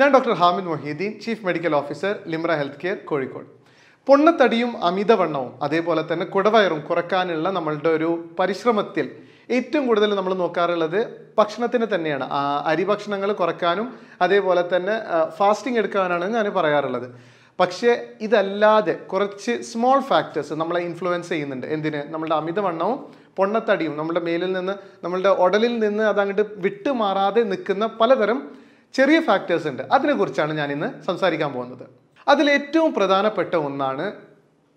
ഞാൻ doctor Hamid Mohiddeen chief medical officer Limra health care Kozhikode പൊണ്ണത്തടിയും അമിതവണ്ണവും അതേപോലെ തന്നെ കുടവയറും കുറക്കാനുള്ള നമ്മളുടെ ഒരു പരിശ്രമത്തിൽ ഏറ്റവും കൂടുതൽ നമ്മൾ നോക്കാറുള്ളത് ഭക്ഷണത്തിന് തന്നെയാണ് അരി ഭക്ഷണങ്ങൾ കുറക്കാനും അതേപോലെ തന്നെ ഫാസ്റ്റിംഗ് എടുക്കാനാണ് ഞാൻ പറയാറുള്ളത് പക്ഷേ ഇതല്ലാതെ കുറച്ച് സ്മോൾ ഫാക്ടേഴ്സ് നമ്മളെ ഇൻഫ്ലുവൻസ് ചെയ്യുന്നുണ്ട് എന്തിന് നമ്മളുടെ അമിതവണ്ണവും പൊണ്ണത്തടിയും നമ്മുടെ മേലിൽ നിന്ന് നമ്മളുടെ ഉടലിൽ നിന്ന് അതങ്ങോട്ട് വിട്ടുമാറാതെ നിൽക്കുന്ന പലതരം ചെറിയ ഫാക്ടേഴ്സ് ഉണ്ട് അതിനെക്കുറിച്ചാണ് ഞാൻ ഇന്ന് സംസാരിക്കാൻ പോകുന്നത് അതിലേറ്റവും പ്രധാനപ്പെട്ട ഒന്നാണ്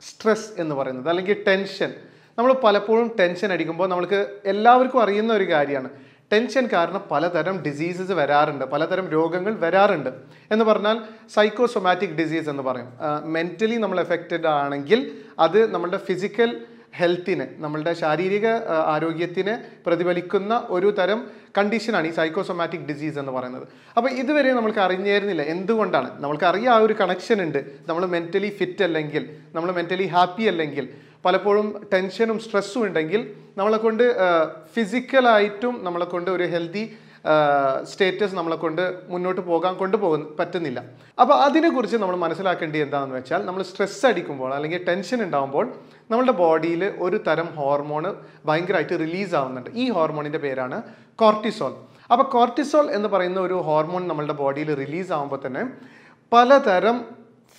സ്ട്രെസ് എന്ന് പറയുന്നത് അല്ലെങ്കിൽ ടെൻഷൻ നമ്മൾ പലപ്പോഴും ടെൻഷൻ അടിക്കുമ്പോൾ നമ്മൾക്ക് എല്ലാവർക്കും അറിയുന്ന ഒരു കാര്യമാണ് ടെൻഷൻ കാരണം പലതരം ഡിസീസസ് വരാറുണ്ട് പലതരം രോഗങ്ങൾ വരാറുണ്ട് എന്ന് പറഞ്ഞാൽ സൈക്കോസൊമാറ്റിക് ഡിസീസ് എന്ന് പറയും മെൻ്റലി നമ്മൾ എഫക്റ്റഡ് ആണെങ്കിൽ അത് നമ്മുടെ ഫിസിക്കൽ ഹെൽത്തിന് നമ്മളുടെ ശാരീരിക ആരോഗ്യത്തിന് പ്രതിഫലിക്കുന്ന ഒരു തരം കണ്ടീഷനാണ് ഈ സൈക്കോസൊമാറ്റിക് ഡിസീസ് എന്ന് പറയുന്നത് അപ്പോൾ ഇതുവരെ നമ്മൾക്ക് അറിഞ്ഞായിരുന്നില്ല എന്തുകൊണ്ടാണ് നമ്മൾക്ക് അറിയാം ആ ഒരു കണക്ഷൻ ഉണ്ട് നമ്മൾ മെൻ്റലി ഫിറ്റ് അല്ലെങ്കിൽ നമ്മൾ മെൻ്റലി ഹാപ്പി അല്ലെങ്കിൽ പലപ്പോഴും ടെൻഷനും സ്ട്രെസ്സും ഉണ്ടെങ്കിൽ നമ്മളെ കൊണ്ട് ഫിസിക്കലായിട്ടും നമ്മളെ കൊണ്ട് ഒരു ഹെൽത്തി സ്റ്റേറ്റസ് നമ്മളെ കൊണ്ട് മുന്നോട്ട് പോകാൻ കൊണ്ടുപോകുന്ന പറ്റുന്നില്ല അപ്പോൾ അതിനെക്കുറിച്ച് നമ്മൾ മനസ്സിലാക്കേണ്ടത് എന്താണെന്ന് വെച്ചാൽ നമ്മൾ സ്ട്രെസ് അടിക്കുമ്പോൾ അല്ലെങ്കിൽ ടെൻഷൻ ഉണ്ടാകുമ്പോൾ നമ്മുടെ ബോഡിയിൽ ഒരു തരം ഹോർമോൺ ഭയങ്കരമായിട്ട് റിലീസ് ആവുന്നുണ്ട് ഈ ഹോർമോണിൻ്റെ പേരാണ് കോർട്ടിസോൾ അപ്പോൾ കോർട്ടിസോൾ എന്ന് പറയുന്ന ഒരു ഹോർമോൺ നമ്മളുടെ ബോഡിയിൽ റിലീസ് ആകുമ്പോൾ തന്നെ പലതരം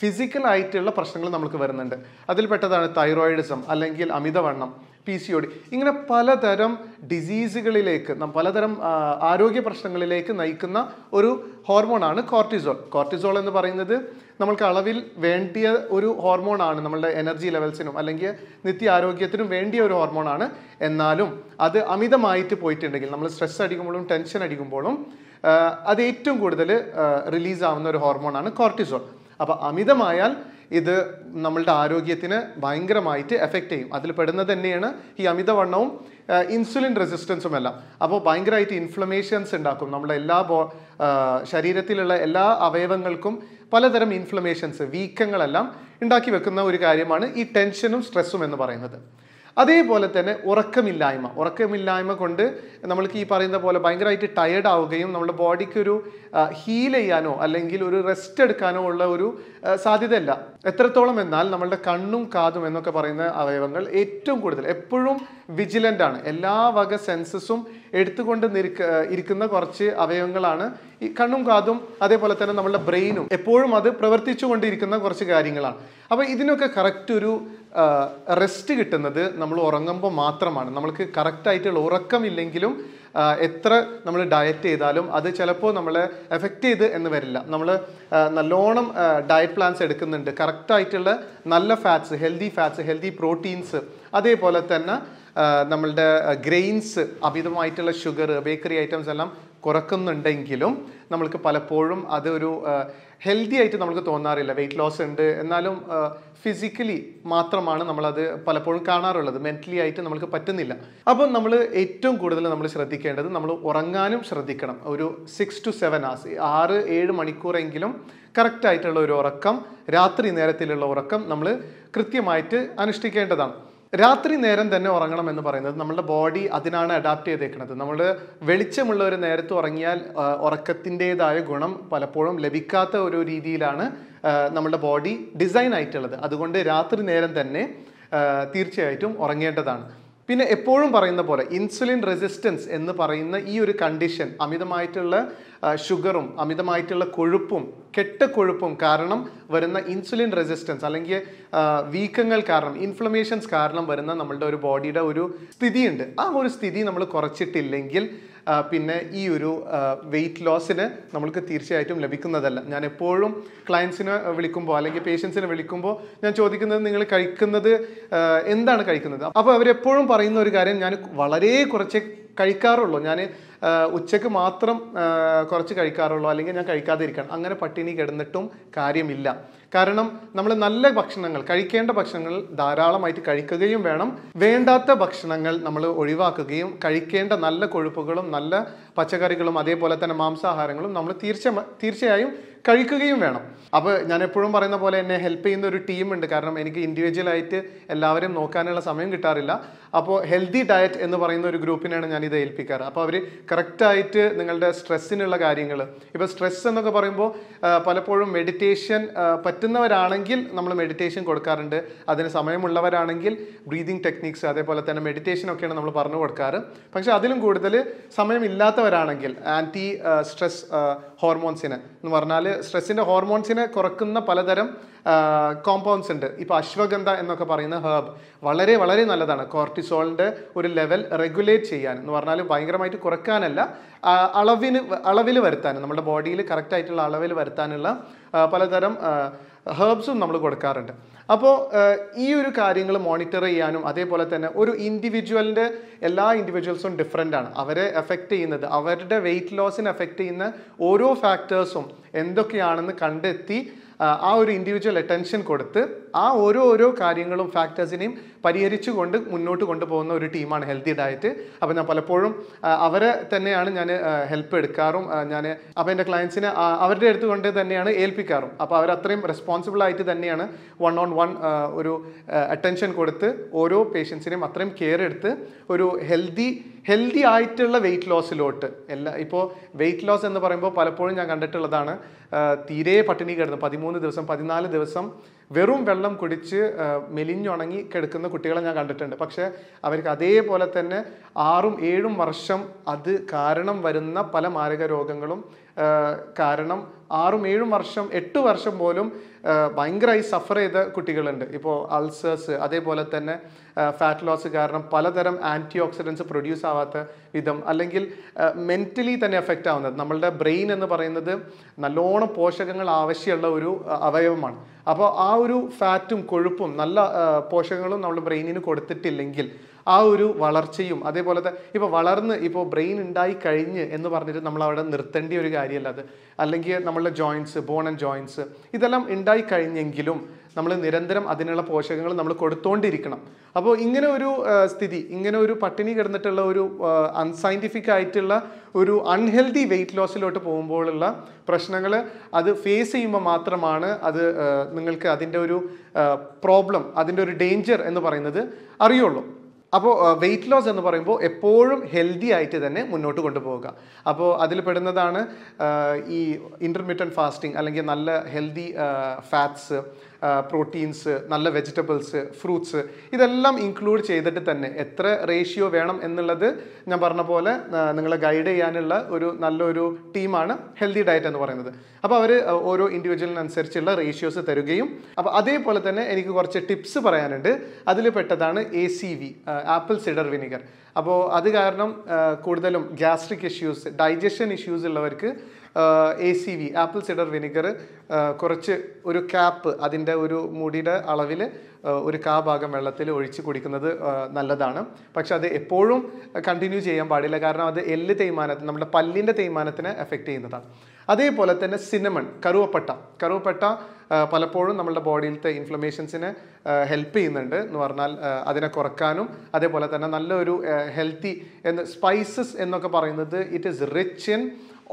ഫിസിക്കൽ ആയിട്ടുള്ള പ്രശ്നങ്ങൾ നമുക്ക് വരുന്നുണ്ട് അതിൽപ്പെട്ടതാണ് തൈറോയിഡിസം അല്ലെങ്കിൽ അമിതവണ്ണം പി സി ഒ ഡി ഇങ്ങനെ പലതരം ഡിസീസുകളിലേക്ക് പലതരം ആരോഗ്യ പ്രശ്നങ്ങളിലേക്ക് നയിക്കുന്ന ഒരു ഹോർമോണാണ് കോർട്ടിസോൾ കോർട്ടിസോൾ എന്ന് പറയുന്നത് നമ്മൾക്ക് അളവിൽ വേണ്ടിയ ഒരു ഹോർമോണാണ് നമ്മളുടെ എനർജി ലെവൽസിനും അല്ലെങ്കിൽ നിത്യ ആരോഗ്യത്തിനും വേണ്ടിയ ഒരു ഹോർമോണാണ് എന്നാലും അത് അമിതമായിട്ട് പോയിട്ടുണ്ടെങ്കിൽ നമ്മൾ സ്ട്രെസ് അടിക്കുമ്പോഴും ടെൻഷൻ അടിക്കുമ്പോഴും അത് ഏറ്റവും കൂടുതൽ റിലീസ് ആവുന്ന ഒരു ഹോർമോണാണ് കോർട്ടിസോൾ അപ്പോൾ അമിതമായാൽ ഇത് നമ്മളുടെ ആരോഗ്യത്തിന് ഭയങ്കരമായിട്ട് എഫക്റ്റ് ചെയ്യും അതിൽ പെടുന്നത് തന്നെയാണ് ഈ അമിതവണ്ണവും ഇൻസുലിൻ റെസിസ്റ്റൻസും എല്ലാം അപ്പോൾ ഭയങ്കരമായിട്ട് ഇൻഫ്ലമേഷൻസ് ഉണ്ടാക്കും നമ്മുടെ എല്ലാ ബോ ശരീരത്തിലുള്ള എല്ലാ അവയവങ്ങൾക്കും പലതരം ഇൻഫ്ലമേഷൻസ് വീക്കങ്ങളെല്ലാം ഉണ്ടാക്കി വെക്കുന്ന ഒരു കാര്യമാണ് ഈ ടെൻഷനും സ്ട്രെസ്സും എന്ന് പറയുന്നത് അതേപോലെ തന്നെ ഉറക്കമില്ലായ്മ ഉറക്കമില്ലായ്മ കൊണ്ട് നമ്മൾക്ക് ഈ പറയുന്ന പോലെ ഭയങ്കരമായിട്ട് ടയേർഡ് ആവുകയും നമ്മുടെ ബോഡിക്ക് ഒരു ഹീൽ ചെയ്യാനോ അല്ലെങ്കിൽ ഒരു റെസ്റ്റ് എടുക്കാനോ ഉള്ള ഒരു സാധ്യതയല്ല എത്രത്തോളം എന്നാൽ നമ്മളുടെ കണ്ണും കാതും എന്നൊക്കെ പറയുന്ന അവയവങ്ങൾ ഏറ്റവും കൂടുതൽ എപ്പോഴും വിജിലൻ്റ് ആണ് എല്ലാ വക സെൻസസും എടുത്തുകൊണ്ട് നിൽക്ക ഇരിക്കുന്ന കുറച്ച് അവയവങ്ങളാണ് ഈ കണ്ണും കാതും അതേപോലെ തന്നെ നമ്മളുടെ ബ്രെയിനും എപ്പോഴും അത് പ്രവർത്തിച്ചുകൊണ്ടിരിക്കുന്ന കുറച്ച് കാര്യങ്ങളാണ് അപ്പോൾ ഇതിനൊക്കെ കറക്റ്റ് ഒരു റെസ്റ്റ് കിട്ടുന്നത് നമ്മൾ ഉറങ്ങുമ്പോൾ മാത്രമാണ് നമ്മൾക്ക് കറക്റ്റായിട്ടുള്ള ഉറക്കമില്ലെങ്കിലും എത്ര നമ്മൾ ഡയറ്റ് ചെയ്താലും അത് ചിലപ്പോൾ നമ്മളെ എഫക്റ്റ് ചെയ്ത് എന്ന് വരില്ല നമ്മൾ നല്ലോണം ഡയറ്റ് പ്ലാൻസ് എടുക്കുന്നുണ്ട് കറക്റ്റായിട്ടുള്ള നല്ല fats healthy fats healthy proteins അതേപോലെ തന്നെ നമ്മളുടെ ഗ്രെയിൻസ് അമിതമായിട്ടുള്ള ഷുഗർ ബേക്കറി ഐറ്റംസ് എല്ലാം കുറക്കുന്നുണ്ടെങ്കിലും നമ്മൾക്ക് പലപ്പോഴും അതൊരു ഹെൽത്തി ആയിട്ട് നമുക്ക് തോന്നാറില്ല വെയിറ്റ് ലോസ് ഉണ്ട് എന്നാലും ഫിസിക്കലി മാത്രമാണ് നമ്മളത് പലപ്പോഴും കാണാറുള്ളത് മെൻ്റലി ആയിട്ട് നമുക്ക് പറ്റുന്നില്ല അപ്പം നമ്മൾ ഏറ്റവും കൂടുതൽ നമ്മൾ ശ്രദ്ധിക്കേണ്ടത് നമ്മൾ ഉറങ്ങാനും ശ്രദ്ധിക്കണം ഒരു സിക്സ് ടു സെവൻ ആസ് ആറ് ഏഴ് മണിക്കൂറെങ്കിലും കറക്റ്റായിട്ടുള്ള ആയിട്ടുള്ള ഒരു ഉറക്കം രാത്രി നേരത്തിലുള്ള ഉറക്കം നമ്മൾ കൃത്യമായിട്ട് അനുഷ്ഠിക്കേണ്ടതാണ് രാത്രി നേരം തന്നെ ഉറങ്ങണം എന്ന് പറയുന്നത് നമ്മുടെ ബോഡി അതിനാണ് അഡാപ്റ്റ് ചെയ്തേക്കുന്നത് നമ്മൾ വെളിച്ചമുള്ള ഒരു നേരത്ത് ഉറങ്ങിയാൽ ഉറക്കത്തിൻ്റെതായ ഗുണം പലപ്പോഴും ലഭിക്കാത്ത ഒരു രീതിയിലാണ് നമ്മുടെ ബോഡി ഡിസൈൻ ആയിട്ടുള്ളത് അതുകൊണ്ട് രാത്രി നേരം തന്നെ തീർച്ചയായിട്ടും ഉറങ്ങേണ്ടതാണ് പിന്നെ എപ്പോഴും പറയുന്ന പോലെ ഇൻസുലിൻ റെസിസ്റ്റൻസ് എന്ന് പറയുന്ന ഈ ഒരു കണ്ടീഷൻ അമിതമായിട്ടുള്ള ഷുഗറും അമിതമായിട്ടുള്ള കൊഴുപ്പും കെട്ട കൊഴുപ്പും കാരണം വരുന്ന ഇൻസുലിൻ റെസിസ്റ്റൻസ് അല്ലെങ്കിൽ വീക്കങ്ങൾ കാരണം ഇൻഫ്ലമേഷൻസ് കാരണം വരുന്ന നമ്മളുടെ ഒരു ബോഡിയുടെ ഒരു സ്ഥിതിയുണ്ട് ആ ഒരു സ്ഥിതി നമ്മൾ കുറച്ചിട്ടില്ലെങ്കിൽ പിന്നെ ഈ ഒരു വെയിറ്റ് ലോസിന് നമ്മൾക്ക് തീർച്ചയായിട്ടും ലഭിക്കുന്നതല്ല ഞാൻ എപ്പോഴും ക്ലയൻസിനെ വിളിക്കുമ്പോൾ അല്ലെങ്കിൽ പേഷ്യൻസിനെ വിളിക്കുമ്പോൾ ഞാൻ ചോദിക്കുന്നത് നിങ്ങൾ കഴിക്കുന്നത് എന്താണ് കഴിക്കുന്നത് അപ്പോൾ അവരെപ്പോഴും പറയുന്ന ഒരു കാര്യം ഞാൻ വളരെ കുറച്ച് കഴിക്കാറുള്ളൂ ഞാൻ ഉച്ചയ്ക്ക് മാത്രം കുറച്ച് കഴിക്കാറുള്ളൂ അല്ലെങ്കിൽ ഞാൻ കഴിക്കാതിരിക്കണം അങ്ങനെ പട്ടിണി കിടന്നിട്ടും കാര്യമില്ല കാരണം നമ്മൾ നല്ല ഭക്ഷണങ്ങൾ കഴിക്കേണ്ട ഭക്ഷണങ്ങൾ ധാരാളമായിട്ട് കഴിക്കുകയും വേണം വേണ്ടാത്ത ഭക്ഷണങ്ങൾ നമ്മൾ ഒഴിവാക്കുകയും കഴിക്കേണ്ട നല്ല കൊഴുപ്പുകളും നല്ല പച്ചക്കറികളും അതേപോലെ തന്നെ മാംസാഹാരങ്ങളും നമ്മൾ തീർച്ച തീർച്ചയായും കഴിക്കുകയും വേണം അപ്പോൾ ഞാൻ എപ്പോഴും പറയുന്ന പോലെ എന്നെ ഹെൽപ്പ് ചെയ്യുന്ന ഒരു ടീമുണ്ട് കാരണം എനിക്ക് ഇൻഡിവിജ്വലായിട്ട് എല്ലാവരെയും നോക്കാനുള്ള സമയം കിട്ടാറില്ല അപ്പോൾ ഹെൽത്തി ഡയറ്റ് എന്ന് പറയുന്ന ഒരു ഗ്രൂപ്പിനെയാണ് ഞാൻ ഇത് ഏൽപ്പിക്കാറ് അപ്പോൾ അവർ കറക്റ്റായിട്ട് നിങ്ങളുടെ സ്ട്രെസ്സിനുള്ള കാര്യങ്ങൾ ഇപ്പോൾ സ്ട്രെസ് എന്നൊക്കെ പറയുമ്പോൾ പലപ്പോഴും മെഡിറ്റേഷൻ പറ്റുന്നവരാണെങ്കിൽ നമ്മൾ മെഡിറ്റേഷൻ കൊടുക്കാറുണ്ട് അതിന് സമയമുള്ളവരാണെങ്കിൽ ബ്രീതിങ് ടെക്നിക്സ് അതേപോലെ തന്നെ മെഡിറ്റേഷൻ ഒക്കെയാണ് നമ്മൾ പറഞ്ഞു കൊടുക്കാറ് പക്ഷേ അതിലും കൂടുതൽ സമയമില്ലാത്തവരാണെങ്കിൽ ആൻറ്റി സ്ട്രെസ് ഹോർമോൺസിന് എന്ന് പറഞ്ഞാൽ സ്ട്രെസ്സിൻ്റെ ഹോർമോൺസിനെ കുറക്കുന്ന പലതരം കോമ്പൗണ്ട്സ് ഉണ്ട് ഇപ്പോൾ അശ്വഗന്ധ എന്നൊക്കെ പറയുന്ന ഹേർബ് വളരെ വളരെ നല്ലതാണ് കോർട്ടിസോളിൻ്റെ ഒരു ലെവൽ റെഗുലേറ്റ് ചെയ്യാൻ എന്ന് പറഞ്ഞാൽ ഭയങ്കരമായിട്ട് കുറക്കാനല്ല അളവിന് അളവിൽ വരുത്താൻ നമ്മുടെ ബോഡിയിൽ കറക്റ്റായിട്ടുള്ള അളവിൽ വരുത്താനുള്ള പലതരം ഹേർബ്സും നമ്മൾ കൊടുക്കാറുണ്ട് അപ്പോൾ ഈ ഒരു കാര്യങ്ങൾ മോണിറ്റർ ചെയ്യാനും അതേപോലെ തന്നെ ഒരു ഇൻഡിവിജ്വലിൻ്റെ എല്ലാ ഇൻഡിവിജ്വൽസും ഡിഫറെൻ്റ് ആണ് അവരെ എഫക്റ്റ് ചെയ്യുന്നത് അവരുടെ വെയിറ്റ് ലോസിന് എഫക്റ്റ് ചെയ്യുന്ന ഓരോ ഫാക്ടേഴ്സും എന്തൊക്കെയാണെന്ന് കണ്ടെത്തി ആ ഒരു ഇൻഡിവിജ്വൽ അറ്റൻഷൻ കൊടുത്ത് ആ ഓരോ ഓരോ കാര്യങ്ങളും ഫാക്ടേഴ്സിനെയും പരിഹരിച്ചുകൊണ്ട് മുന്നോട്ട് കൊണ്ടുപോകുന്ന ഒരു ടീമാണ് ഹെൽത്തി ഡയറ്റ് അപ്പോൾ ഞാൻ പലപ്പോഴും അവരെ തന്നെയാണ് ഞാൻ ഹെൽപ്പ് എടുക്കാറും ഞാൻ അപ്പോൾ എൻ്റെ ക്ലയൻസിനെ അവരുടെ അടുത്ത് കൊണ്ട് തന്നെയാണ് ഏൽപ്പിക്കാറും അപ്പോൾ അവർ അത്രയും റെസ്പോൺസിബിൾ ആയിട്ട് തന്നെയാണ് വൺ ഓൺ വൺ ഒരു അറ്റൻഷൻ കൊടുത്ത് ഓരോ പേഷ്യൻസിനെയും അത്രയും കെയർ എടുത്ത് ഒരു ഹെൽത്തി ഹെൽത്തി ആയിട്ടുള്ള വെയിറ്റ് ലോസിലോട്ട് എല്ലാ ഇപ്പോൾ വെയിറ്റ് ലോസ് എന്ന് പറയുമ്പോൾ പലപ്പോഴും ഞാൻ കണ്ടിട്ടുള്ളതാണ് തീരെ പട്ടിണി കിടന്ന് പതിമൂന്ന് ദിവസം പതിനാല് ദിവസം വെറും വെള്ളം കുടിച്ച് മെലിഞ്ഞുണങ്ങി കിടക്കുന്ന കുട്ടികളെ ഞാൻ കണ്ടിട്ടുണ്ട് പക്ഷേ അവർക്ക് അതേപോലെ തന്നെ ആറും ഏഴും വർഷം അത് കാരണം വരുന്ന പല മാരക രോഗങ്ങളും കാരണം ആറും ഏഴും വർഷം എട്ട് വർഷം പോലും ഭയങ്കരമായി സഫർ ചെയ്ത കുട്ടികളുണ്ട് ഇപ്പോൾ അൾസേഴ്സ് അതേപോലെ തന്നെ ഫാറ്റ് ലോസ് കാരണം പലതരം ആൻറ്റി ഓക്സിഡൻസ് പ്രൊഡ്യൂസ് ആവാത്ത വിധം അല്ലെങ്കിൽ മെൻ്റലി തന്നെ എഫക്റ്റ് ആവുന്നത് നമ്മളുടെ ബ്രെയിൻ എന്ന് പറയുന്നത് നല്ലോണം പോഷകങ്ങൾ ആവശ്യമുള്ള ഒരു അവയവമാണ് അപ്പോൾ ആ ഒരു ഫാറ്റും കൊഴുപ്പും നല്ല പോഷകങ്ങളും നമ്മൾ ബ്രെയിനിന് കൊടുത്തിട്ടില്ലെങ്കിൽ ആ ഒരു വളർച്ചയും അതേപോലെ തന്നെ ഇപ്പോൾ വളർന്ന് ഇപ്പോൾ ബ്രെയിൻ ഉണ്ടായി കഴിഞ്ഞ് എന്ന് പറഞ്ഞിട്ട് നമ്മൾ അവിടെ നിർത്തേണ്ട ഒരു കാര്യമല്ല അത് അല്ലെങ്കിൽ നമ്മൾ പോലുള്ള ജോയിൻസ് ബോൺ ആൻഡ് ജോയിൻസ് ഇതെല്ലാം ഉണ്ടായി കഴിഞ്ഞെങ്കിലും നമ്മൾ നിരന്തരം അതിനുള്ള പോഷകങ്ങൾ നമ്മൾ കൊടുത്തുകൊണ്ടിരിക്കണം അപ്പോൾ ഇങ്ങനെ ഒരു സ്ഥിതി ഇങ്ങനെ ഒരു പട്ടിണി കിടന്നിട്ടുള്ള ഒരു അൺസൈൻറ്റിഫിക് ആയിട്ടുള്ള ഒരു അൺഹെൽത്തി വെയിറ്റ് ലോസിലോട്ട് പോകുമ്പോഴുള്ള പ്രശ്നങ്ങൾ അത് ഫേസ് ചെയ്യുമ്പോൾ മാത്രമാണ് അത് നിങ്ങൾക്ക് അതിൻ്റെ ഒരു പ്രോബ്ലം അതിൻ്റെ ഒരു ഡേഞ്ചർ എന്ന് പറയുന്നത് അറിയുള്ളൂ അപ്പോൾ വെയിറ്റ് ലോസ് എന്ന് പറയുമ്പോൾ എപ്പോഴും ഹെൽത്തി ആയിട്ട് തന്നെ മുന്നോട്ട് കൊണ്ടുപോവുക അപ്പോൾ അതിൽ പെടുന്നതാണ് ഈ ഇൻ്റർമീഡിയറ്റ് ഫാസ്റ്റിംഗ് അല്ലെങ്കിൽ നല്ല ഹെൽത്തി ഫാറ്റ്സ് പ്രോട്ടീൻസ് നല്ല വെജിറ്റബിൾസ് ഫ്രൂട്ട്സ് ഇതെല്ലാം ഇൻക്ലൂഡ് ചെയ്തിട്ട് തന്നെ എത്ര റേഷ്യോ വേണം എന്നുള്ളത് ഞാൻ പറഞ്ഞ പോലെ നിങ്ങളെ ഗൈഡ് ചെയ്യാനുള്ള ഒരു നല്ലൊരു ടീമാണ് ഹെൽത്തി ഡയറ്റ് എന്ന് പറയുന്നത് അപ്പോൾ അവർ ഓരോ ഇൻഡിവിജ്വലിനനുസരിച്ചുള്ള റേഷ്യോസ് തരുകയും അപ്പോൾ അതേപോലെ തന്നെ എനിക്ക് കുറച്ച് ടിപ്സ് പറയാനുണ്ട് അതിൽ പെട്ടതാണ് A C V apple cider vinegar അപ്പോൾ അത് കാരണം കൂടുതലും ഗ്യാസ്ട്രിക് ഇഷ്യൂസ് ഡൈജഷൻ ഇഷ്യൂസ് ഉള്ളവർക്ക് A C V apple cider vinegar കുറച്ച് ഒരു ക്യാപ്പ് അതിൻ്റെ ഒരു മുടിയുടെ അളവിൽ ഒരു കാ ഭാഗം വെള്ളത്തിൽ ഒഴിച്ച് കുടിക്കുന്നത് നല്ലതാണ് പക്ഷെ അത് എപ്പോഴും കണ്ടിന്യൂ ചെയ്യാൻ പാടില്ല കാരണം അത് എല്ല് തേയ്മാനത്തിന് നമ്മുടെ പല്ലിൻ്റെ തേയ്മാനത്തിന് എഫക്റ്റ് ചെയ്യുന്നതാണ് അതേപോലെ തന്നെ സിനമൺ കറുവപ്പട്ട കറുവപ്പട്ട പലപ്പോഴും നമ്മളുടെ ബോഡിയിലത്തെ ഇൻഫ്ലമേഷൻസിനെ ഹെൽപ്പ് ചെയ്യുന്നുണ്ട് എന്ന് പറഞ്ഞാൽ അതിനെ കുറക്കാനും അതേപോലെ തന്നെ നല്ലൊരു ഹെൽത്തി എന്ന് സ്പൈസസ് എന്നൊക്കെ പറയുന്നത് it is rich in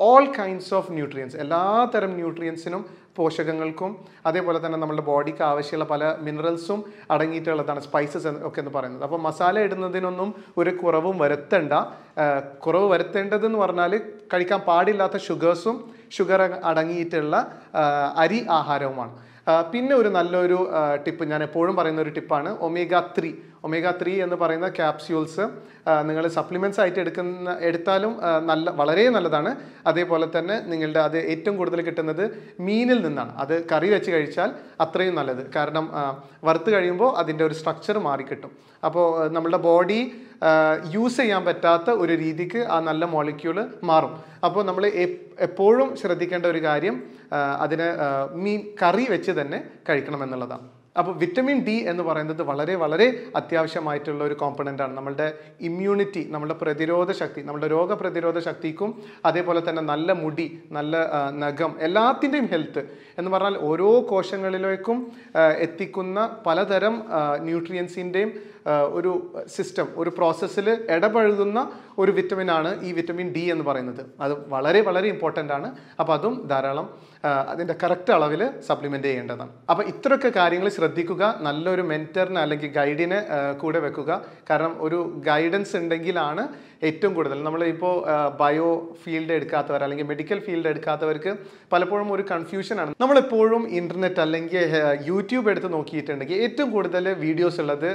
all kinds of nutrients എല്ലാത്തരം ന്യൂട്രിയൻസിനും പോഷകങ്ങൾക്കും അതേപോലെ തന്നെ നമ്മുടെ ബോഡിക്ക് ആവശ്യമുള്ള പല മിനറൽസും അടങ്ങിയിട്ടുള്ളതാണ് സ്പൈസസ് ഒക്കെ എന്ന് പറയുന്നത് അപ്പോൾ മസാല ഇടുന്നതിനൊന്നും ഒരു കുറവും വരുത്തേണ്ട കുറവ് വരുത്തേണ്ടതെന്ന് പറഞ്ഞാൽ കഴിക്കാൻ പാടില്ലാത്ത ഷുഗേഴ്സും ഷുഗർ അടങ്ങിയിട്ടുള്ള അരി ആഹാരവുമാണ് പിന്നെ ഒരു നല്ലൊരു ടിപ്പ് ഞാൻ എപ്പോഴും പറയുന്ന ഒരു ടിപ്പാണ് ഒമേഗ ത്രീ ഒമേഗ ത്രീ എന്ന് പറയുന്ന ക്യാപ്സ്യൂൾസ് നിങ്ങൾ സപ്ലിമെൻസ് ആയിട്ട് എടുക്കുന്ന എടുത്താലും നല്ല വളരെ നല്ലതാണ് അതേപോലെ തന്നെ നിങ്ങളുടെ അത് ഏറ്റവും കൂടുതൽ കിട്ടുന്നത് മീനിൽ നിന്നാണ് അത് കറി വെച്ച് കഴിച്ചാൽ അത്രയും നല്ലത് കാരണം വറുത്ത് കഴിയുമ്പോൾ അതിൻ്റെ ഒരു സ്ട്രക്ചർ മാറിക്കിട്ടും അപ്പോൾ നമ്മളുടെ ബോഡി യൂസ് ചെയ്യാൻ പറ്റാത്ത ഒരു രീതിക്ക് ആ നല്ല മോളിക്യൂൾ മാറും അപ്പോൾ നമ്മൾ എപ്പോഴും ശ്രദ്ധിക്കേണ്ട ഒരു കാര്യം അതിനെ മീൻ കറി വെച്ച് തന്നെ കഴിക്കണം എന്നുള്ളതാണ് അപ്പോൾ വിറ്റമിൻ ഡി എന്ന് പറയുന്നത് വളരെ വളരെ അത്യാവശ്യമായിട്ടുള്ള ഒരു കോമ്പണൻ്റാണ് നമ്മളുടെ ഇമ്മ്യൂണിറ്റി നമ്മളുടെ പ്രതിരോധ ശക്തി നമ്മളുടെ രോഗപ്രതിരോധ ശക്തിക്കും അതേപോലെ തന്നെ നല്ല മുടി നല്ല നഖം എല്ലാത്തിൻ്റെയും ഹെൽത്ത് എന്ന് പറഞ്ഞാൽ ഓരോ കോശങ്ങളിലേക്കും എത്തിക്കുന്ന പലതരം ന്യൂട്രിയൻസിൻ്റെയും ഒരു സിസ്റ്റം ഒരു പ്രോസസ്സിൽ ഇടപഴകുന്ന ഒരു ആണ് ഈ വിറ്റമിൻ ഡി എന്ന് പറയുന്നത് അത് വളരെ വളരെ ഇമ്പോർട്ടൻ്റ് ആണ് അപ്പോൾ അതും ധാരാളം അതിൻ്റെ കറക്റ്റ് അളവിൽ സപ്ലിമെൻ്റ് ചെയ്യേണ്ടതാണ് അപ്പോൾ ഇത്രയൊക്കെ കാര്യങ്ങൾ ശ്രദ്ധിക്കുക നല്ലൊരു മെൻറ്ററിനെ അല്ലെങ്കിൽ ഗൈഡിനെ കൂടെ വെക്കുക കാരണം ഒരു ഗൈഡൻസ് ഉണ്ടെങ്കിലാണ് ഏറ്റവും കൂടുതൽ നമ്മളിപ്പോൾ ബയോ ഫീൽഡ് എടുക്കാത്തവർ അല്ലെങ്കിൽ മെഡിക്കൽ ഫീൽഡ് എടുക്കാത്തവർക്ക് പലപ്പോഴും ഒരു കൺഫ്യൂഷനാണ് നമ്മളെപ്പോഴും ഇൻ്റർനെറ്റ് അല്ലെങ്കിൽ യൂട്യൂബ് എടുത്ത് നോക്കിയിട്ടുണ്ടെങ്കിൽ ഏറ്റവും കൂടുതൽ വീഡിയോസ് ഉള്ളത്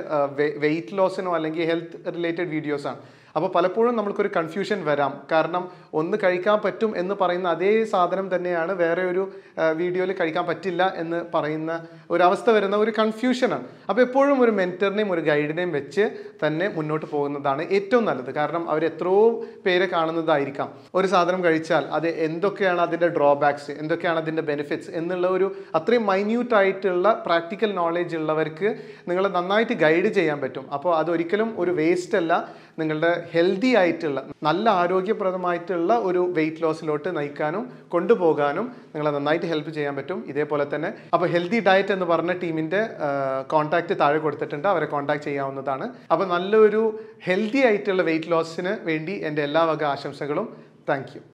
വെയ്റ്റ് ലോസിനോ അല്ലെങ്കിൽ ഹെൽത്ത് റിലേറ്റഡ് വീഡിയോസാണ് അപ്പോൾ പലപ്പോഴും നമുക്കൊരു കൺഫ്യൂഷൻ വരാം കാരണം ഒന്ന് കഴിക്കാൻ പറ്റും എന്ന് പറയുന്ന അതേ സാധനം തന്നെയാണ് വേറെ ഒരു വീഡിയോയിൽ കഴിക്കാൻ പറ്റില്ല എന്ന് പറയുന്ന ഒരവസ്ഥ വരുന്ന ഒരു കൺഫ്യൂഷനാണ് അപ്പോൾ എപ്പോഴും ഒരു മെൻറ്ററിനെയും ഒരു ഗൈഡിനെയും വെച്ച് തന്നെ മുന്നോട്ട് പോകുന്നതാണ് ഏറ്റവും നല്ലത് കാരണം അവർ എത്രയോ പേരെ കാണുന്നതായിരിക്കാം ഒരു സാധനം കഴിച്ചാൽ അത് എന്തൊക്കെയാണ് അതിൻ്റെ ഡ്രോബാക്സ് എന്തൊക്കെയാണ് അതിൻ്റെ ബെനിഫിറ്റ്സ് എന്നുള്ള ഒരു അത്രയും മൈന്യൂട്ടായിട്ടുള്ള പ്രാക്ടിക്കൽ നോളേജ് ഉള്ളവർക്ക് നിങ്ങളെ നന്നായിട്ട് ഗൈഡ് ചെയ്യാൻ പറ്റും അപ്പോൾ അതൊരിക്കലും ഒരു വേസ്റ്റ് അല്ല നിങ്ങളുടെ ഹെൽത്തി ആയിട്ടുള്ള നല്ല ആരോഗ്യപ്രദമായിട്ടുള്ള ഒരു വെയിറ്റ് ലോസിലോട്ട് നയിക്കാനും കൊണ്ടുപോകാനും നിങ്ങളെ നന്നായിട്ട് ഹെൽപ്പ് ചെയ്യാൻ പറ്റും ഇതേപോലെ തന്നെ അപ്പോൾ ഹെൽത്തി ഡയറ്റ് എന്ന് പറഞ്ഞ ടീമിൻ്റെ കോൺടാക്റ്റ് താഴെ കൊടുത്തിട്ടുണ്ട് അവരെ കോൺടാക്ട് ചെയ്യാവുന്നതാണ് അപ്പോൾ നല്ലൊരു ഹെൽത്തി ആയിട്ടുള്ള വെയിറ്റ് ലോസിന് വേണ്ടി എൻ്റെ എല്ലാ വക ആശംസകളും താങ്ക്